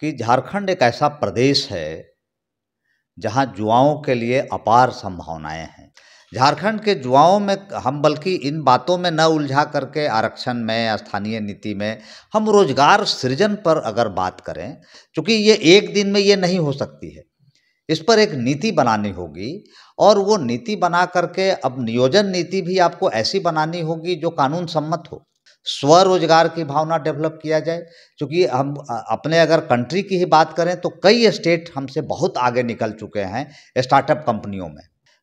कि झारखंड एक ऐसा प्रदेश है जहां जुआओं के लिए अपार संभावनाएं हैं झारखंड के जुआओं में हम बल्कि इन बातों में न उलझा करके आरक्षण में स्थानीय नीति में हम रोजगार सृजन पर अगर बात करें क्योंकि ये एक दिन में ये नहीं हो सकती है इस पर एक नीति बनानी होगी और वो नीति बना करके अब नियोजन नीति भी आपको ऐसी बनानी होगी जो कानून सम्मत हो स्वरोजगार की भावना डेवलप किया जाए क्योंकि हम अपने अगर कंट्री की ही बात करें तो कई स्टेट हमसे बहुत आगे निकल चुके हैं स्टार्टअप कंपनियों में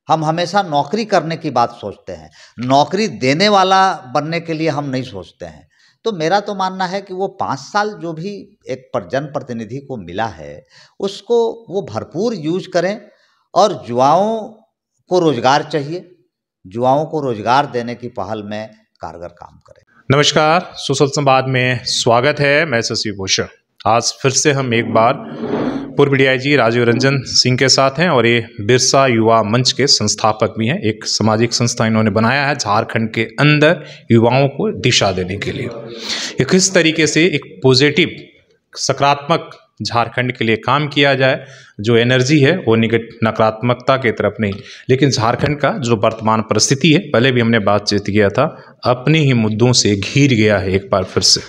हम हमेशा नौकरी करने की बात सोचते हैं नौकरी देने वाला बनने के लिए हम नहीं सोचते हैं तो मेरा तो मानना है कि वो पाँच साल जो भी एक पर जनप्रतिनिधि को मिला है उसको वो भरपूर यूज करें और युवाओं को रोजगार चाहिए युवाओं को रोजगार देने की पहल में कारगर काम करें नमस्कार सुशल संवाद में स्वागत है मैं शशि भूषण आज फिर से हम एक बार पूर्व डीआईजी राजीव रंजन सिंह के साथ हैं और ये बिरसा युवा मंच के संस्थापक भी हैं एक सामाजिक संस्था इन्होंने बनाया है झारखंड के अंदर युवाओं को दिशा देने के लिए ये किस तरीके से एक पॉजिटिव सकारात्मक झारखंड के लिए काम किया जाए जो एनर्जी है वो निगेट नकारात्मकता की तरफ नहीं लेकिन झारखंड का जो वर्तमान परिस्थिति है पहले भी हमने बातचीत किया था अपने ही मुद्दों से घिर गया है एक बार फिर से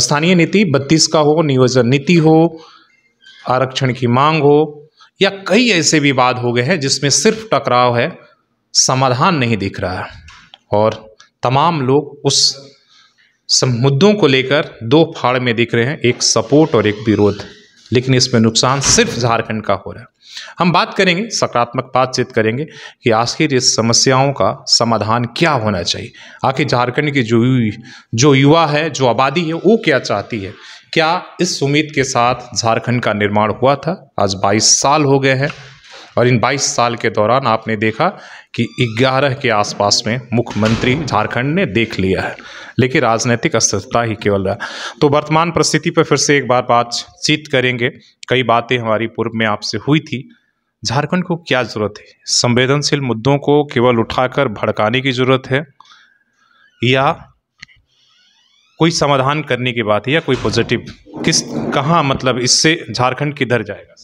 स्थानीय नीति बत्तीस का हो नियोजन नीति हो आरक्षण की मांग हो या कई ऐसे विवाद हो गए हैं जिसमें सिर्फ टकराव है समाधान नहीं दिख रहा है और तमाम लोग उस मुद्दों को लेकर दो फाड़ में दिख रहे हैं एक सपोर्ट और एक विरोध लेकिन इसमें नुकसान सिर्फ झारखंड का हो रहा है हम बात करेंगे सकारात्मक बातचीत करेंगे कि आखिर इस समस्याओं का समाधान क्या होना चाहिए आखिर झारखंड की जो जो युवा है जो आबादी है वो क्या चाहती है क्या इस उम्मीद के साथ झारखंड का निर्माण हुआ था आज 22 साल हो गए हैं और इन 22 साल के दौरान आपने देखा कि 11 के आसपास में मुख्यमंत्री झारखंड ने देख लिया है लेकिन राजनीतिक अस्थिरता ही केवल रहा तो वर्तमान परिस्थिति पर फिर से एक बार बातचीत करेंगे कई बातें हमारी पूर्व में आपसे हुई थी झारखंड को क्या ज़रूरत है संवेदनशील मुद्दों को केवल उठाकर भड़काने की ज़रूरत है या कोई समाधान करने की बात है या कोई पॉजिटिव किस कहाँ मतलब इससे झारखंड किधर जाएगा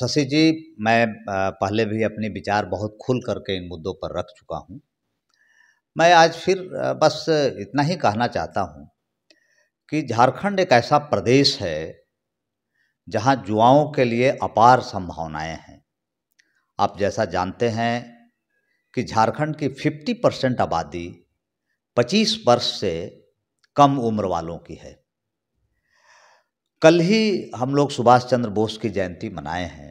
शशि जी मैं पहले भी अपने विचार बहुत खुल करके इन मुद्दों पर रख चुका हूँ मैं आज फिर बस इतना ही कहना चाहता हूँ कि झारखंड एक ऐसा प्रदेश है जहाँ युवाओं के लिए अपार संभावनाएं हैं आप जैसा जानते हैं कि झारखंड की 50 परसेंट आबादी 25 वर्ष से कम उम्र वालों की है कल ही हम लोग सुभाष चंद्र बोस की जयंती मनाए हैं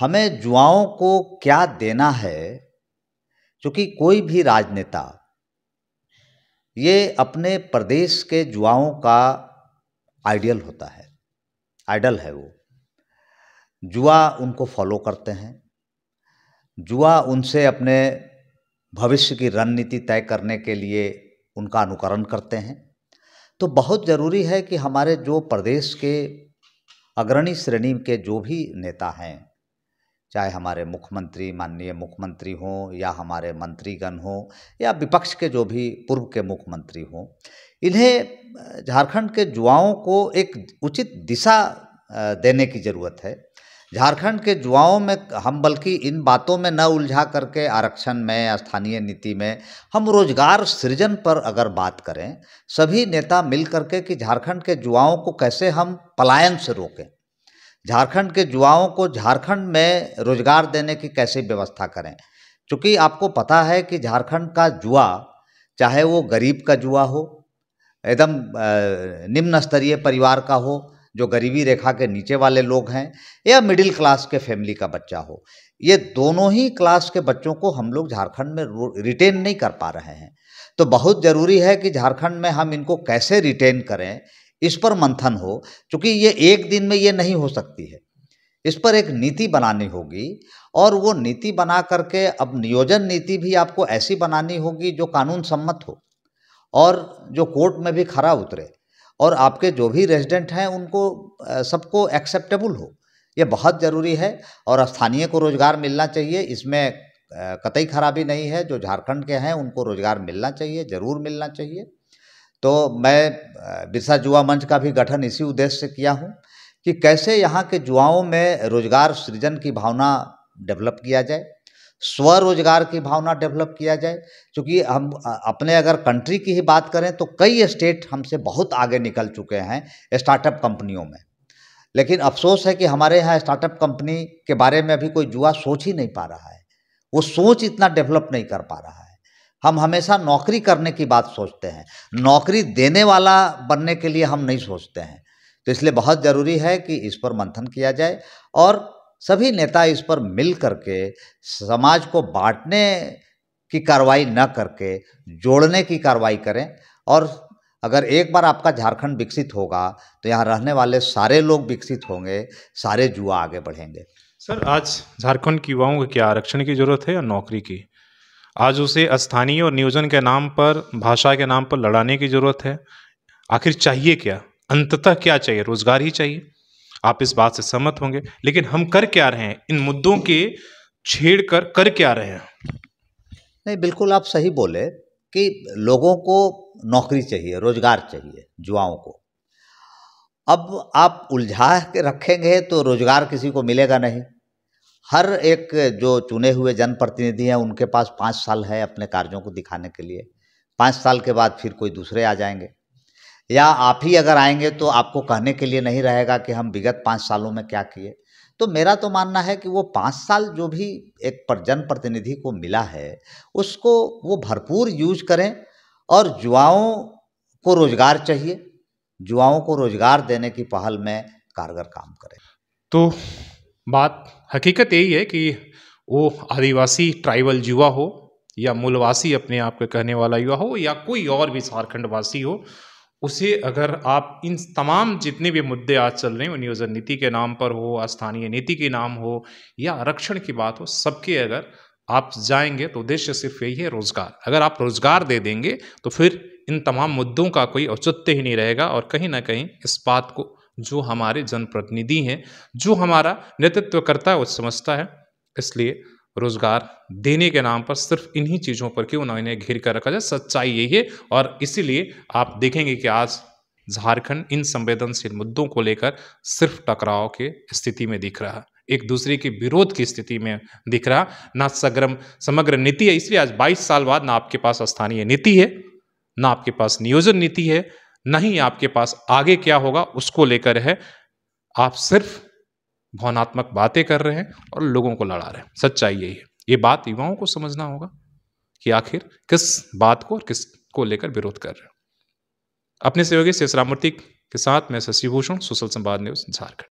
हमें युवाओं को क्या देना है क्योंकि कोई भी राजनेता ये अपने प्रदेश के युवाओं का आइडियल होता है आइडल है वो जुआ उनको फॉलो करते हैं जुआ उनसे अपने भविष्य की रणनीति तय करने के लिए उनका अनुकरण करते हैं तो बहुत ज़रूरी है कि हमारे जो प्रदेश के अग्रणी श्रेणी के जो भी नेता हैं चाहे हमारे मुख्यमंत्री माननीय मुख्यमंत्री हों या हमारे मंत्रीगण हों या विपक्ष के जो भी पूर्व के मुख्यमंत्री हों इन्हें झारखंड के युवाओं को एक उचित दिशा देने की ज़रूरत है झारखंड के युवाओं में हम बल्कि इन बातों में न उलझा करके आरक्षण में स्थानीय नीति में हम रोजगार सृजन पर अगर बात करें सभी नेता मिल करके कि झारखंड के युवाओं को कैसे हम पलायन से रोकें झारखंड के युवाओं को झारखंड में रोजगार देने की कैसे व्यवस्था करें चूँकि आपको पता है कि झारखंड का जुआ चाहे वो गरीब का जुआ हो एकदम निम्न स्तरीय परिवार का हो जो गरीबी रेखा के नीचे वाले लोग हैं या मिडिल क्लास के फैमिली का बच्चा हो ये दोनों ही क्लास के बच्चों को हम लोग झारखंड में रिटेन नहीं कर पा रहे हैं तो बहुत ज़रूरी है कि झारखंड में हम इनको कैसे रिटेन करें इस पर मंथन हो क्योंकि ये एक दिन में ये नहीं हो सकती है इस पर एक नीति बनानी होगी और वो नीति बना करके अब नियोजन नीति भी आपको ऐसी बनानी होगी जो कानून सम्मत हो और जो कोर्ट में भी खरा उतरे और आपके जो भी रेजिडेंट हैं उनको सबको एक्सेप्टेबल हो ये बहुत ज़रूरी है और स्थानीय को रोज़गार मिलना चाहिए इसमें कतई खराबी नहीं है जो झारखंड के हैं उनको रोज़गार मिलना चाहिए ज़रूर मिलना चाहिए तो मैं बिरसा युवा मंच का भी गठन इसी उद्देश्य से किया हूँ कि कैसे यहाँ के युवाओं में रोज़गार सृजन की भावना डेवलप किया जाए स्वरोजगार की भावना डेवलप किया जाए क्योंकि हम अपने अगर कंट्री की ही बात करें तो कई स्टेट हमसे बहुत आगे निकल चुके हैं स्टार्टअप कंपनियों में लेकिन अफसोस है कि हमारे यहाँ स्टार्टअप कंपनी के बारे में अभी कोई जुआ सोच ही नहीं पा रहा है वो सोच इतना डेवलप नहीं कर पा रहा है हम हमेशा नौकरी करने की बात सोचते हैं नौकरी देने वाला बनने के लिए हम नहीं सोचते हैं तो इसलिए बहुत ज़रूरी है कि इस पर मंथन किया जाए और सभी नेता इस पर मिल करके समाज को बांटने की कार्रवाई न करके जोड़ने की कार्रवाई करें और अगर एक बार आपका झारखंड विकसित होगा तो यहाँ रहने वाले सारे लोग विकसित होंगे सारे जुआ आगे बढ़ेंगे सर आज झारखंड की युवाओं को क्या आरक्षण की जरूरत है या नौकरी की आज उसे स्थानीय और नियोजन के नाम पर भाषा के नाम पर लड़ाने की जरूरत है आखिर चाहिए क्या अंततः क्या चाहिए रोजगार ही चाहिए आप इस बात से सहमत होंगे लेकिन हम कर क्या रहे हैं इन मुद्दों के छेड़ कर कर क्या रहे हैं नहीं बिल्कुल आप सही बोले कि लोगों को नौकरी चाहिए रोजगार चाहिए युवाओं को अब आप उलझा के रखेंगे तो रोजगार किसी को मिलेगा नहीं हर एक जो चुने हुए जनप्रतिनिधि हैं उनके पास पाँच साल है अपने कार्यों को दिखाने के लिए पाँच साल के बाद फिर कोई दूसरे आ जाएंगे या आप ही अगर आएंगे तो आपको कहने के लिए नहीं रहेगा कि हम विगत पाँच सालों में क्या किए तो मेरा तो मानना है कि वो पाँच साल जो भी एक पर जनप्रतिनिधि को मिला है उसको वो भरपूर यूज करें और युवाओं को रोजगार चाहिए युवाओं को रोजगार देने की पहल में कारगर काम करें तो बात हकीकत यही है कि वो आदिवासी ट्राइबल युवा हो या मूलवासी अपने आप के कहने वाला युवा हो या कोई और भी झारखंडवासी हो उसे अगर आप इन तमाम जितने भी मुद्दे आज चल रहे हैं नियोजन नीति के नाम पर हो स्थानीय नीति के नाम हो या आरक्षण की बात हो सबके अगर आप जाएंगे तो उद्देश्य सिर्फ यही है रोज़गार अगर आप रोज़गार दे देंगे तो फिर इन तमाम मुद्दों का कोई औचित्य ही नहीं रहेगा और कहीं ना कहीं इस बात को जो हमारे जनप्रतिनिधि हैं जो हमारा नेतृत्व करता है वो समझता है इसलिए रोजगार देने के नाम पर सिर्फ इन्हीं चीज़ों पर क्यों ना इन्हें घेर कर रखा जाए सच्चाई यही है और इसीलिए आप देखेंगे कि आज झारखंड इन संवेदनशील मुद्दों को लेकर सिर्फ टकराव के स्थिति में दिख रहा है एक दूसरे के विरोध की स्थिति में दिख रहा ना सग्रम समग्र नीति है इसलिए आज 22 साल बाद ना आपके पास स्थानीय नीति है ना आपके पास नियोजन नीति है ना ही आपके पास आगे क्या होगा उसको लेकर है आप सिर्फ भावनात्मक बातें कर रहे हैं और लोगों को लड़ा रहे हैं सच्चाई यही है ये बात युवाओं को समझना होगा कि आखिर किस बात को और किस को लेकर विरोध कर रहे हैं अपने सहयोगी शेषरामूर्ति के साथ मैं शशिभूषण सुशल संवाद न्यूज झारखंड